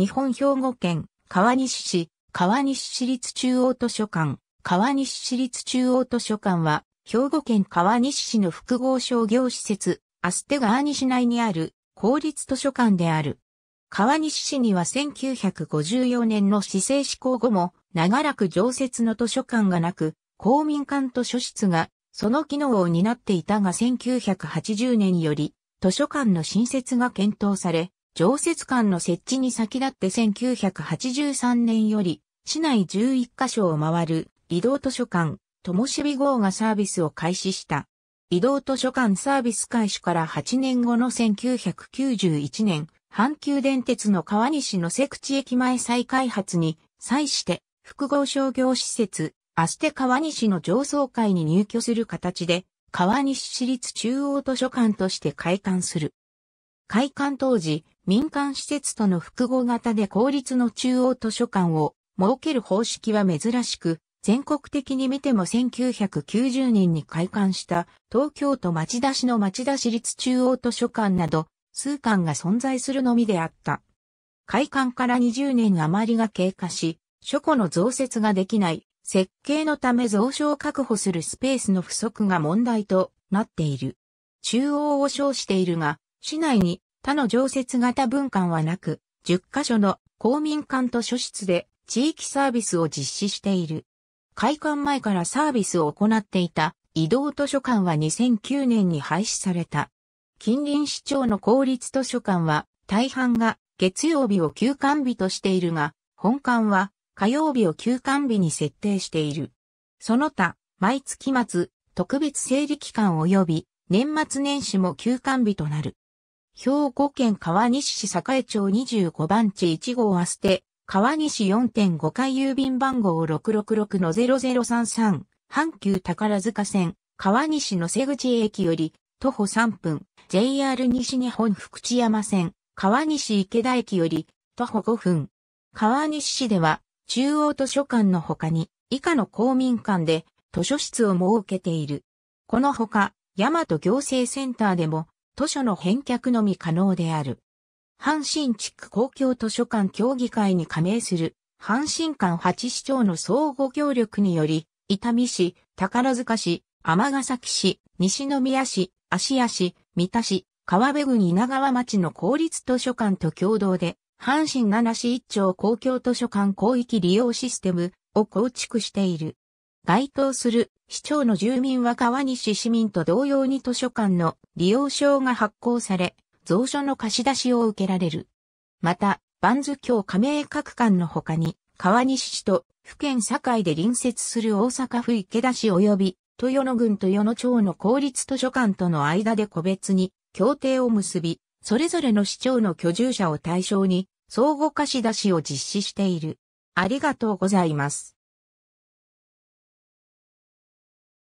日本兵庫県、川西市、川西市立中央図書館、川西市立中央図書館は、兵庫県川西市の複合商業施設、アステガーニ市内にある公立図書館である。川西市には1954年の市政施行後も、長らく常設の図書館がなく、公民館図書室が、その機能を担っていたが1980年より、図書館の新設が検討され、常設館の設置に先立って1983年より、市内11カ所を回る移動図書館、ともしび号がサービスを開始した。移動図書館サービス開始から8年後の1991年、阪急電鉄の川西の瀬口駅前再開発に際して、複合商業施設、アステ川西の上層階に入居する形で、川西市立中央図書館として開館する。開館当時、民間施設との複合型で公立の中央図書館を設ける方式は珍しく、全国的に見ても1990年に開館した東京都町田市の町田市立中央図書館など数館が存在するのみであった。開館から20年余りが経過し、書庫の増設ができない設計のため蔵書を確保するスペースの不足が問題となっている。中央を称しているが、市内に他の常設型文館はなく、10カ所の公民館と書室で地域サービスを実施している。開館前からサービスを行っていた移動図書館は2009年に廃止された。近隣市長の公立図書館は大半が月曜日を休館日としているが、本館は火曜日を休館日に設定している。その他、毎月末、特別整理期間及び年末年始も休館日となる。兵庫県川西市栄町25番地1号あすて、川西4.5回郵便番号666の0033、阪急宝塚線、川西の瀬口駅より、徒歩3分、JR 西日本福知山線、川西池田駅より、徒歩5分。川西市では、中央図書館の他に、以下の公民館で、図書室を設けている。この他、大和行政センターでも、図書の返却のみ可能である。阪神地区公共図書館協議会に加盟する、阪神館8市長の相互協力により、伊丹市、宝塚市、尼崎市、西宮市、芦屋市、三田市、川辺郡稲川町の公立図書館と共同で、阪神7市1町公共図書館広域利用システムを構築している。該当する市長の住民は川西市民と同様に図書館の利用証が発行され、蔵書の貸し出しを受けられる。また、万図ズ協加盟各館の他に、川西市と府県境で隣接する大阪府池田市及び、豊野郡豊野町の公立図書館との間で個別に協定を結び、それぞれの市長の居住者を対象に、相互貸し出しを実施している。ありがとうございます。